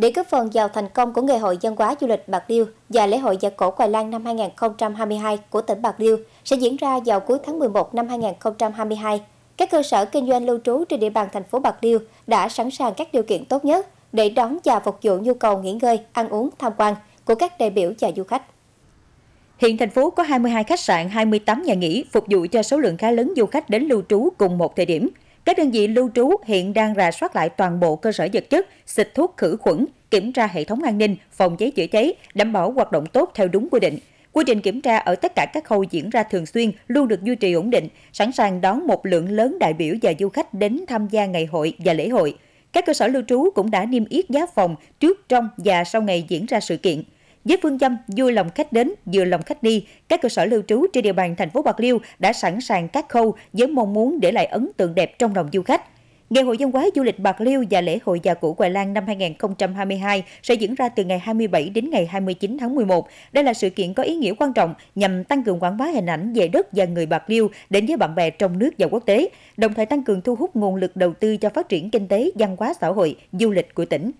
để góp phần vào thành công của Ngày hội văn hóa du lịch Bạc Liêu và lễ hội giặc cổ Quài Lan năm 2022 của tỉnh Bạc Liêu sẽ diễn ra vào cuối tháng 11 năm 2022. Các cơ sở kinh doanh lưu trú trên địa bàn thành phố Bạc Liêu đã sẵn sàng các điều kiện tốt nhất để đón và phục vụ nhu cầu nghỉ ngơi, ăn uống, tham quan của các đại biểu và du khách. Hiện thành phố có 22 khách sạn, 28 nhà nghỉ phục vụ cho số lượng khá lớn du khách đến lưu trú cùng một thời điểm. Các đơn vị lưu trú hiện đang rà soát lại toàn bộ cơ sở vật chất, xịt thuốc khử khuẩn, kiểm tra hệ thống an ninh, phòng cháy chữa cháy, đảm bảo hoạt động tốt theo đúng quy định. Quy trình kiểm tra ở tất cả các khâu diễn ra thường xuyên luôn được duy trì ổn định, sẵn sàng đón một lượng lớn đại biểu và du khách đến tham gia ngày hội và lễ hội. Các cơ sở lưu trú cũng đã niêm yết giá phòng trước, trong và sau ngày diễn ra sự kiện. Với phương châm vui lòng khách đến, vừa lòng khách đi, các cơ sở lưu trú trên địa bàn thành phố Bạc Liêu đã sẵn sàng các khâu với mong muốn để lại ấn tượng đẹp trong lòng du khách. Ngày hội văn hóa du lịch Bạc Liêu và lễ hội Già Củ Hoài Lan năm 2022 sẽ diễn ra từ ngày 27 đến ngày 29 tháng 11. Đây là sự kiện có ý nghĩa quan trọng nhằm tăng cường quảng bá hình ảnh về đất và người Bạc Liêu đến với bạn bè trong nước và quốc tế, đồng thời tăng cường thu hút nguồn lực đầu tư cho phát triển kinh tế, văn hóa xã hội, du lịch của tỉnh.